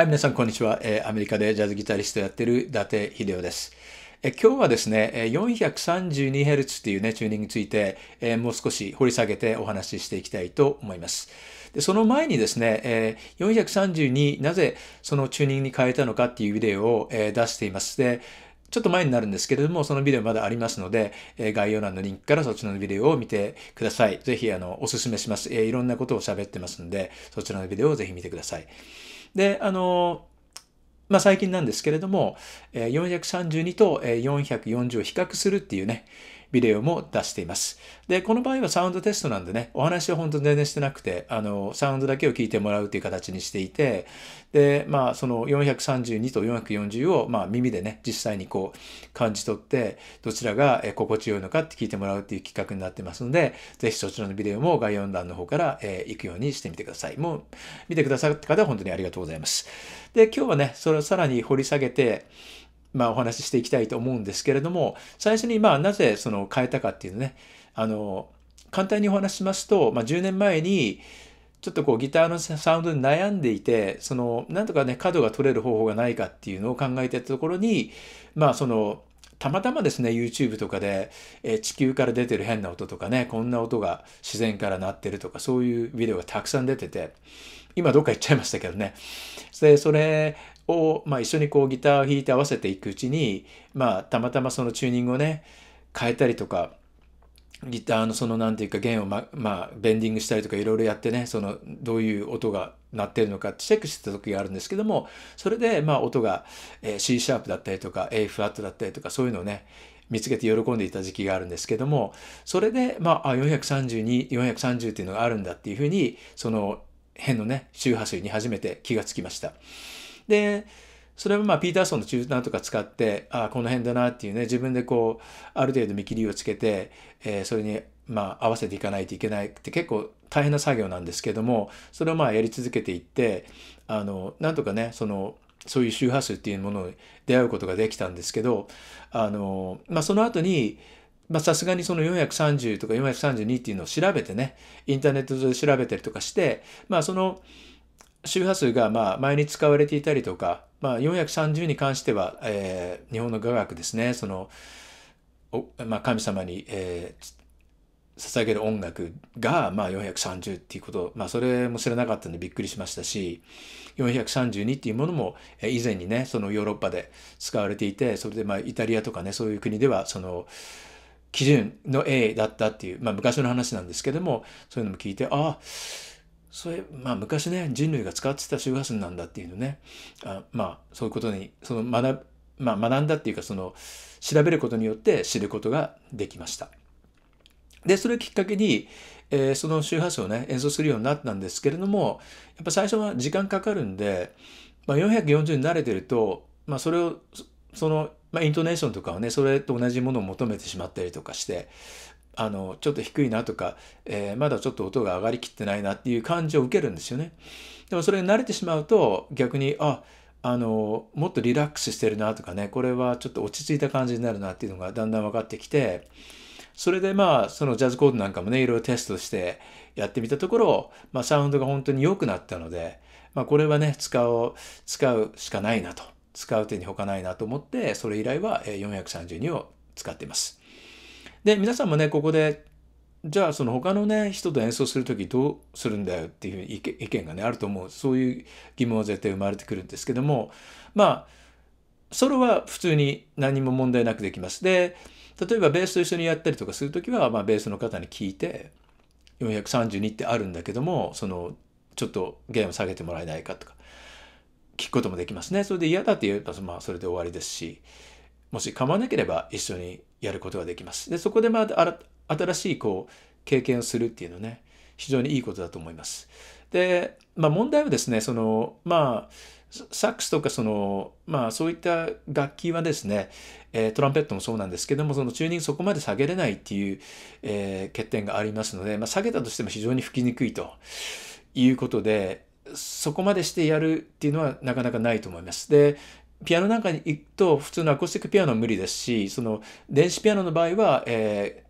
はい、皆さん、こんにちは。えアメリカでジャズギタリストやってる伊達秀夫です。え今日はですね、432Hz っていうね、チューニングについて、えもう少し掘り下げてお話ししていきたいと思います。でその前にですね、え432、なぜそのチューニングに変えたのかっていうビデオを、え出しています。でちょっと前になるんですけれども、そのビデオまだありますので、え概要欄のリンクからそちらのビデオを見てください。ぜひ、あの、お勧めします。えいろんなことを喋ってますので、そちらのビデオをぜひ見てください。で、あの、まあ、最近なんですけれども、432と440を比較するっていうね、ビデオも出しています。で、この場合はサウンドテストなんでね、お話は本当に全然してなくて、あの、サウンドだけを聞いてもらうという形にしていて、で、まあ、その432と440を、まあ、耳でね、実際にこう、感じ取って、どちらが心地よいのかって聞いてもらうっていう企画になってますので、ぜひそちらのビデオも概要欄の方から、えー、行くようにしてみてください。もう、見てくださった方は本当にありがとうございます。で、今日はね、それをさらに掘り下げて、まあ、お話ししていきたいと思うんですけれども、最初に、まあ、なぜその変えたかっていうね、あの、簡単にお話ししますと、まあ、10年前に、ちょっとこうギターのサウンドに悩んでいて、その、なんとかね、角が取れる方法がないかっていうのを考えてたところに、まあ、その、たまたまですね、YouTube とかで、え地球から出てる変な音とかね、こんな音が自然から鳴ってるとか、そういうビデオがたくさん出てて、今どっか行っちゃいましたけどね。で、それを、まあ、一緒にこうギターを弾いて合わせていくうちに、まあ、たまたまそのチューニングをね変えたりとかギターのその何ていうか弦をま、まあ、ベンディングしたりとかいろいろやってねそのどういう音が鳴ってるのかってチェックしてた時があるんですけどもそれでまあ音が、え C シャープだったりとか A フラットだったりとかそういうのをね見つけて喜んでいた時期があるんですけどもそれでまあ432430っていうのがあるんだっていうふうにその辺のね周波数に初めて気がつきました。で、それはまあピーターソンの中断とか使って、ああ、この辺だなっていうね、自分でこう、ある程度見切りをつけて、えー、それにまあ合わせていかないといけないって結構大変な作業なんですけども、それをまあやり続けていって、あの、なんとかね、その、そういう周波数っていうものに出会うことができたんですけど、あの、まあその後に、まさすがにその430とか432っていうのを調べてね、インターネット上で調べたりとかして、まあその、周波数がまあ前に使われていたりとか、まあ、430に関しては、えー、日本の雅楽ですねそのお、まあ、神様に、えー、捧げる音楽が、まあ、430っていうこと、まあ、それも知らなかったんでびっくりしましたし432っていうものも、以前にねそのヨーロッパで使われていてそれでまあイタリアとかねそういう国ではその基準の A だったっていう、まあ、昔の話なんですけどもそういうのも聞いてああそれ、まあ昔ね、人類が使ってた周波数なんだっていうのね、あまあそういうことに、その学、まあ学んだっていうか、その調べることによって知ることができました。で、それをきっかけに、えー、その周波数をね、演奏するようになったんですけれども、やっぱ最初は時間かかるんで、まあ、440に慣れてると、まあそれを、その、まあ、イントネーションとかはね、それと同じものを求めてしまったりとかして、あの、ちょっと低いなとか、えー、まだちょっと音が上がりきってないなっていう感じを受けるんですよね。でもそれに慣れてしまうと逆に、あ、あの、もっとリラックスしてるなとかね、これはちょっと落ち着いた感じになるなっていうのがだんだん分かってきて、それでまあ、そのジャズコードなんかもね、いろいろテストしてやってみたところ、まあ、サウンドが本当に良くなったので、まあ、これはね、使う、使うしかないなと。使う手に他ないなと思って、それ以来は432を使っています。で、皆さんもね、ここで、じゃあその他のね、人と演奏する時どうするんだよっていう意見がね、あると思う。そういう疑問は絶対生まれてくるんですけども、まあ、ソロは普通に何も問題なくできます。で、例えばベースと一緒にやったりとかする時は、まあ、ベースの方に聞いて、432ってあるんだけども、その、ちょっとゲーム下げてもらえないかとか、聞くこともできますね。それで嫌だって言えば、まあ、それで終わりですし、もし構わなければ一緒にやることができます。で、そこでまた新しいこう経験をするっていうのね、非常にいいことだと思います。で、まあ問題はですね、その、まあ、サックスとかその、まあそういった楽器はですね、えトランペットもそうなんですけども、そのチューニングそこまで下げれないっていう、えー、欠点がありますので、まあ、下げたとしても非常に吹きにくいということで、そこまでしてやるっていうのはなかなかないと思います。で、ピアノなんかに行くと普通のアコースティックピアノは無理ですしその電子ピアノの場合は、え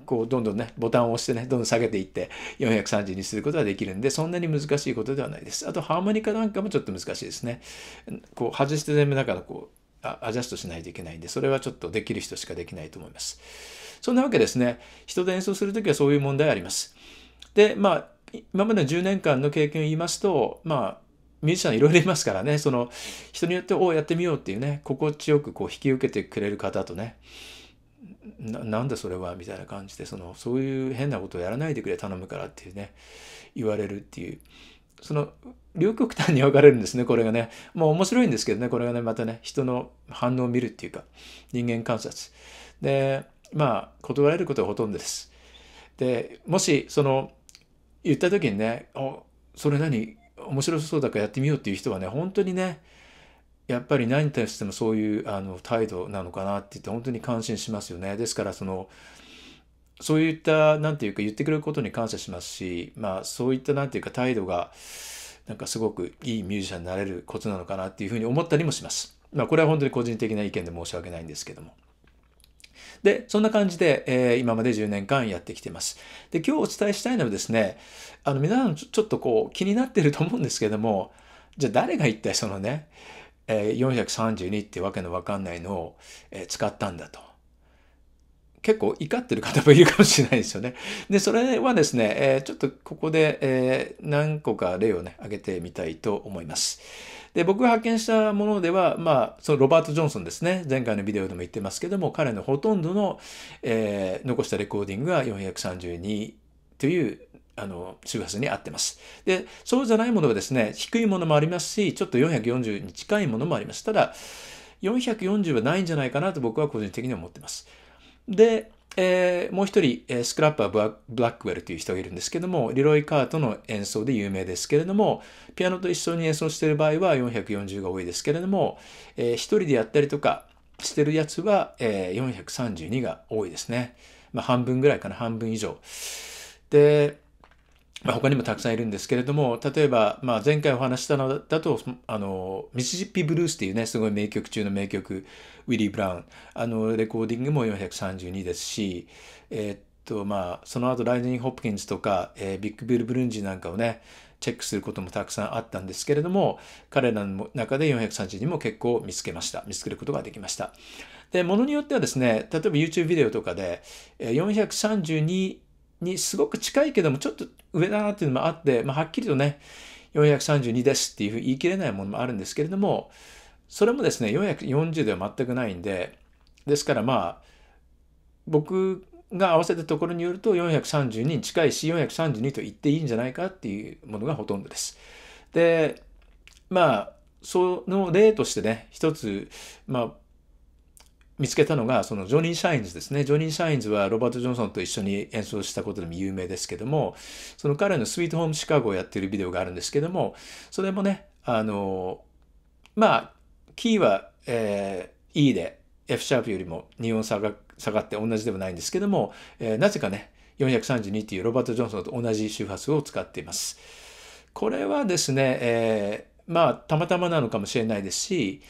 ー、こうどんどんねボタンを押してねどんどん下げていって430にすることができるんでそんなに難しいことではないですあとハーモニカなんかもちょっと難しいですねこう外して全部だからこうアジャストしないといけないんでそれはちょっとできる人しかできないと思いますそんなわけですね人で演奏する時はそういう問題ありますでまあ今までの10年間の経験を言いますとまあミュージシャンいろいろいますからね、その人によっておやってみようっていうね、心地よくこう引き受けてくれる方とね、なんだそれはみたいな感じでそのそういう変なことをやらないでくれ頼むからっていうね言われるっていうその両極端に分かれるんですねこれがねもう面白いんですけどねこれがねまたね人の反応を見るっていうか人間観察でまあ断れることがほとんどですでもしその言った時にね「おそれ何面白そうだからやってみようっていう人はね本当にねやっぱり何に対してもそういうあの態度なのかなって言って本当に感心しますよね。ですからそのそういった何て言うか言ってくれることに感謝しますしまあそういった何て言うか態度がなんかすごくいいミュージシャンになれることなのかなっていうふうに思ったりもします。まあこれは本当に個人的な意見で申し訳ないんですけども。で、そんな感じで、えー、今まで10年間やってきています。で、今日お伝えしたいのはですね、あの、皆さんちょっとこう気になってると思うんですけども、じゃあ誰が一体そのね、えー、432ってわけのわかんないのを、えー、使ったんだと。結構怒ってる方もいるかもしれないですよね。で、それはですね、えー、ちょっとここで、えー、何個か例をね、挙げてみたいと思います。で、僕が発見したものでは、まあ、そのロバート・ジョンソンですね。前回のビデオでも言ってますけども、彼のほとんどの、えー、残したレコーディングが432という、あの、周波数に合ってます。で、そうじゃないものはですね、低いものもありますし、ちょっと440に近いものもあります。ただ、440はないんじゃないかなと僕は個人的に思ってます。で、えー、もう一人、えスクラッパー・ブラックウェルという人がいるんですけども、リロイ・カートの演奏で有名ですけれども、ピアノと一緒に演奏している場合は440が多いですけれども、えー、一人でやったりとかしてるやつは、えー、432が多いですね。まあ、半分ぐらいかな、半分以上。で、ま他にもたくさんいるんですけれども例えば、まあ、前回お話したのだとあのミシシッピブルースっていうねすごい名曲中の名曲ウィリー・ブラウンあのレコーディングも432ですし、えー、っとまあ、その後ライデン・ホップキンズとか、えー、ビッグ・ビル・ブルンジなんかをねチェックすることもたくさんあったんですけれども彼らの中で432も結構見つけました見つけることができましたでものによってはですね例えば YouTube ビデオとかで432にすごく近いけども、ちょっと上だなっていうのもあって、まあ、はっきりとね、432ですっていうふうに言い切れないものもあるんですけれども、それもですね、440では全くないんで、ですからまあ、僕が合わせたところによると432に近いし、432と言っていいんじゃないかっていうものがほとんどです。で、まあ、その例としてね、一つ、まあ、見つけたのが、そのジョニー・シャインズですね。ジョニー・シャインズはロバート・ジョンソンと一緒に演奏したことでも有名ですけども、その彼のスイート・ホーム・シカゴをやってるビデオがあるんですけども、それもね、あの、まあ、キーは、えー、E で F シャープよりも2音下が下がって同じではないんですけども、えー、なぜかね、432っていうロバート・ジョンソンと同じ周波数を使っています。これはですね、えー、まあ、たまたまなのかもしれないですし、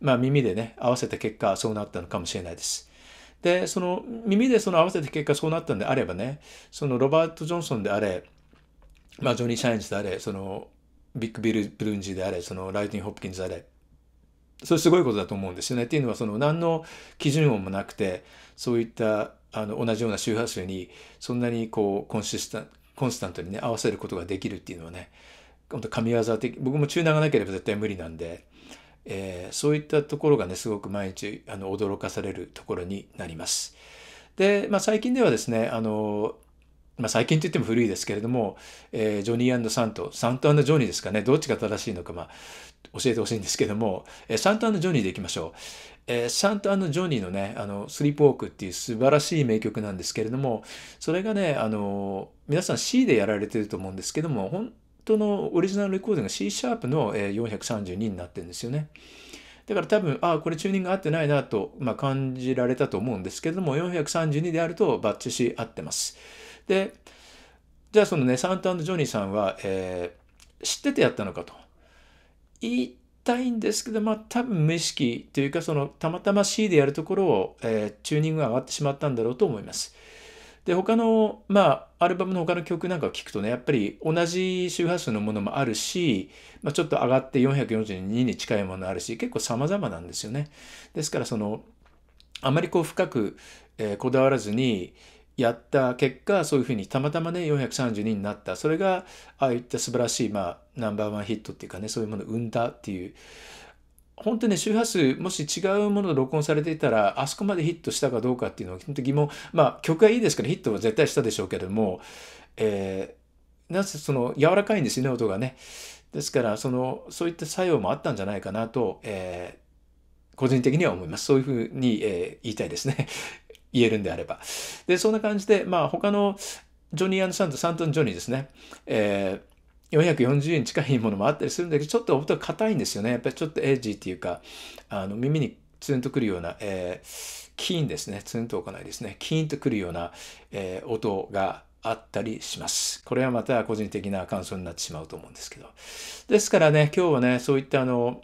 まあ、耳でね、合わせた結果、そうなったのかもしれないです。で、その耳でその合わせた結果、そうなったんであればね、そのロバート・ジョンソンであれ、まあ、ジョニー・シャインズであれ、そのビッグビル・ブルンジーであれ、そのライティン・ホップキンズであれ、それすごいことだと思うんですよね。っていうのは、その何の基準音もなくて、そういったあの同じような周波数に、そんなにこうコンシスタン、コンスタントにね、合わせることができるっていうのはね、本当神業的、僕も中ュがなければ絶対無理なんで、えー、そういったところがね、すごく毎日あの驚かされるところになります。で、まあ、最近ではですね、あのまあ、最近といっても古いですけれども、えー、ジョニーサント、サントジョニーですかね、どっちが正しいのか、まあ、教えてほしいんですけども、えー、サントジョニーでいきましょう。えー、サントジョニーのね、あの、スリーポークっていう素晴らしい名曲なんですけれども、それがね、あの、皆さん C でやられてると思うんですけども、トのオリジナルレコーディングが C シャープの432になってるんですよね。だから多分、ああ、これチューニング合ってないなと、まあ、感じられたと思うんですけども、432であるとバッチし合ってます。で、じゃあそのね、サンタジョニーさんは、えー、知っててやったのかと。言いたいんですけど、まあ多分無意識というか、そのたまたま C でやるところを、えー、チューニングが上がってしまったんだろうと思います。で、他の、まあ、アルバムの他の曲なんかを聴くとね、やっぱり同じ周波数のものもあるし、まあ、ちょっと上がって442に近いものあるし、結構様々なんですよね。ですから、その、あまりこう深く、えー、こだわらずに、やった結果、そういうふうにたまたまね、432になった。それが、ああいった素晴らしい、まあ、ナンバーワンヒットっていうかね、そういうものを生んだっていう、本当に、ね、周波数、もし違うもので録音されていたら、あそこまでヒットしたかどうかっていうのは、本当疑問、まあ、曲はいいですから、ヒットは絶対したでしょうけども、えー、なぜその、柔らかいんですよね、音がね。ですから、その、そういった作用もあったんじゃないかなと、えー、個人的には思います。そういうふうに、えー、言いたいですね。言えるんであれば。で、そんな感じで、まあ、他の、ジョニー・アンド・サント、サントン・ジョニーですね。えー440円近いものもあったりするんだけど、ちょっと音が硬いんですよね。やっぱりちょっとエッジっていうか、あの耳にツンとくるような、えー、キーンですね。ツンと置かないですね。キーンとくるような、えー、音があったりします。これはまた個人的な感想になってしまうと思うんですけど。ですからね、今日はね、そういったあの、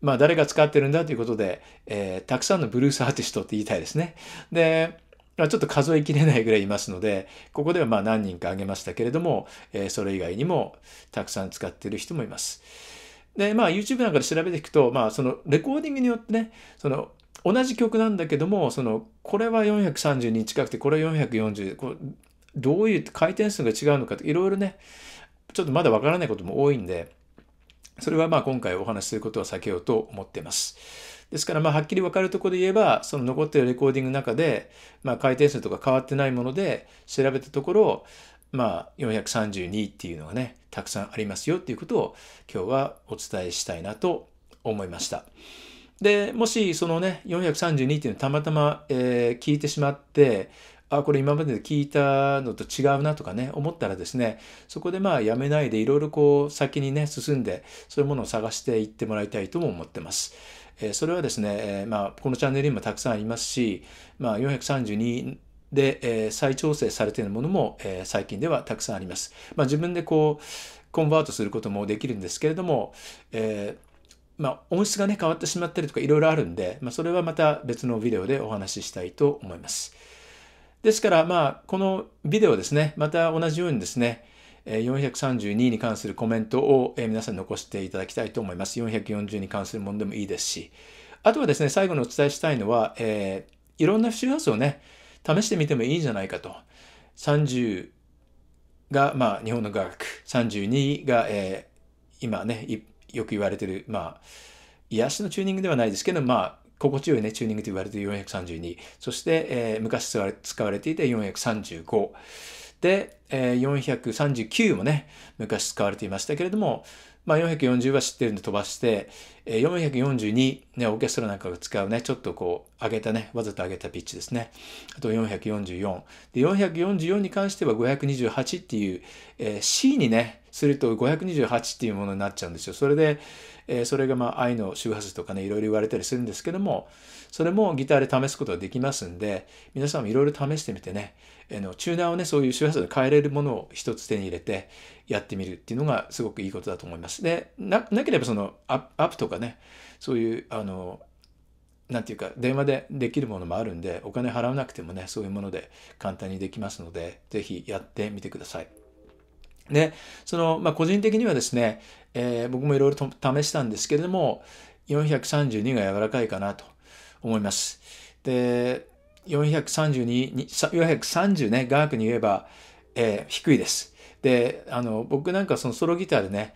まあ誰が使ってるんだということで、えー、たくさんのブルースアーティストって言いたいですね。で、ちょっと数えきれないぐらいいますので、ここではまあ何人か挙げましたけれども、えそれ以外にもたくさん使っている人もいます。で、まあ YouTube なんかで調べていくと、まあそのレコーディングによってね、その同じ曲なんだけども、そのこれは430に近くて、これは440、こどういう回転数が違うのかといろいろね、ちょっとまだわからないことも多いんで、それはまあ今回お話しすることは避けようと思っています。ですから、まあ、はっきり分かるところで言えば、その残ってるレコーディングの中で、まあ、回転数とか変わってないもので調べたところ、まあ、432っていうのがね、たくさんありますよっていうことを今日はお伝えしたいなと思いました。で、もしそのね、432っていうのたまたま、えー、聞いてしまって、あ、これ今まで聞いたのと違うなとかね、思ったらですね、そこでまあやめないでいろいろこう先にね、進んで、そういうものを探していってもらいたいとも思ってます。えそれはですね、えまあ、このチャンネルにもたくさんありますし、まあ、432で、え再調整されているものも、え最近ではたくさんあります。まあ、自分でこうコンバートすることもできるんですけれども、えー、まあ、音質がね変わってしまったりとかいろいろあるんで、まあ、それはまた別のビデオでお話ししたいと思います。ですからまあこのビデオですねまた同じようにですね432に関するコメントを皆さん残していただきたいと思います。440に関するものでもいいですし。あとはですね、最後にお伝えしたいのは、えー、いろんな周波数をね、試してみてもいいんじゃないかと。30が、まあ、日本の科学。32が、えー、今ね、よく言われてる、まあ、癒しのチューニングではないですけど、まあ、心地よいね、チューニングと言われている432。そして、えー、昔使われていた435。で、えー、439もね、昔使われていましたけれども、まあ、440は知ってるんで飛ばして、えー、442、ね、オーケストラなんかが使うね、ちょっとこう、上げたね、わざと上げたピッチですね。あと444。で、444に関しては528っていう、えー、C にね、すると528っていうものになっちゃうんですよ。それで、えー、それがまあ愛の周波数とかね、いろいろ言われたりするんですけども、それもギターで試すことができますんで、皆さんもいろいろ試してみてね、えのチューナーをね、そういう周波数で変えれるものを一つ手に入れてやってみるっていうのがすごくいいことだと思います。で、ななければそのアップとかね、そういう、あの、なんていうか、電話でできるものもあるんで、お金払わなくてもね、そういうもので簡単にできますので、是非やってみてください。で、その、まあ、個人的にはですね、えー、僕もいろいろ試したんですけれども、432が柔らかいかなと思います。で、432、430ね、ー楽に言えば、えー、低いです。で、あの、僕なんかそのソロギターでね、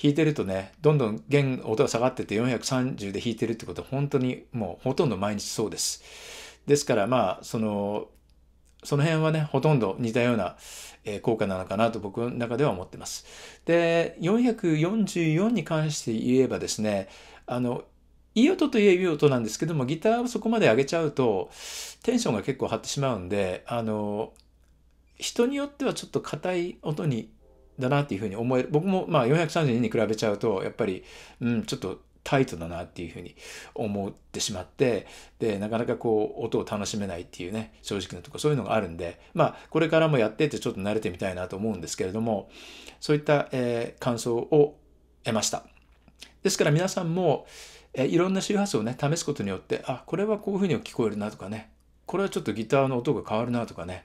弾いてるとね、どんどん弦、音が下がってて430で弾いてるってことは本当にもうほとんど毎日そうです。ですからまあ、その、その辺はね、ほとんど似たような、えー、効果なのかなと僕の中では思ってます。で、444に関して言えばですね、あの、いい音といえばいい音なんですけども、ギターをそこまで上げちゃうと、テンションが結構張ってしまうんで、あの、人によってはちょっと硬い音に、だなっていうふうに思える。僕もまあ432に比べちゃうと、やっぱり、うん、ちょっとタイトだなっていうふうに思ってしまって、で、なかなかこう、音を楽しめないっていうね、正直なとこそういうのがあるんで、まあ、これからもやってってちょっと慣れてみたいなと思うんですけれども、そういった、えー、感想を得ました。ですから皆さんも、えー、いろんな周波数をね、試すことによって、あ、これはこういうふうに聞こえるなとかね、これはちょっとギターの音が変わるなとかね、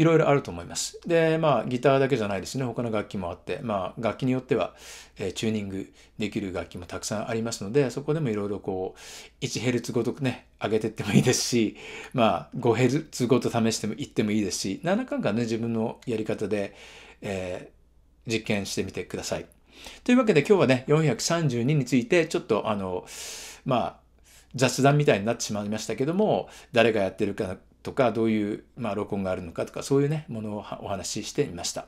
いろいろあると思います。で、まあ、ギターだけじゃないですね。他の楽器もあって、まあ、楽器によっては、えー、チューニングできる楽器もたくさんありますので、そこでもいろいろこう、1ヘルツごとね、上げてってもいいですし、まあ、5ヘルツごと試してもいってもいいですし、何らかがね、自分のやり方で、えー、実験してみてください。というわけで今日はね、432について、ちょっとあの、まあ、雑談みたいになってしまいましたけども、誰がやってるかとかどういう、まあ、録音があるのかとかそういうねものをお話ししてみました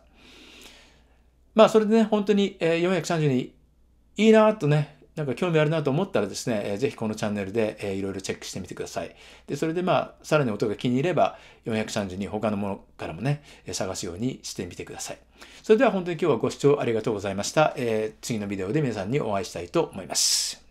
まあそれでね本当に430にいいなとねなんか興味あるなと思ったらですね、ぜひこのチャンネルでいろいろチェックしてみてください。で、それでまあ、さらに音が気に入れば、430に他のものからもね、探すようにしてみてください。それでは本当に今日はご視聴ありがとうございました。えー、次のビデオで皆さんにお会いしたいと思います。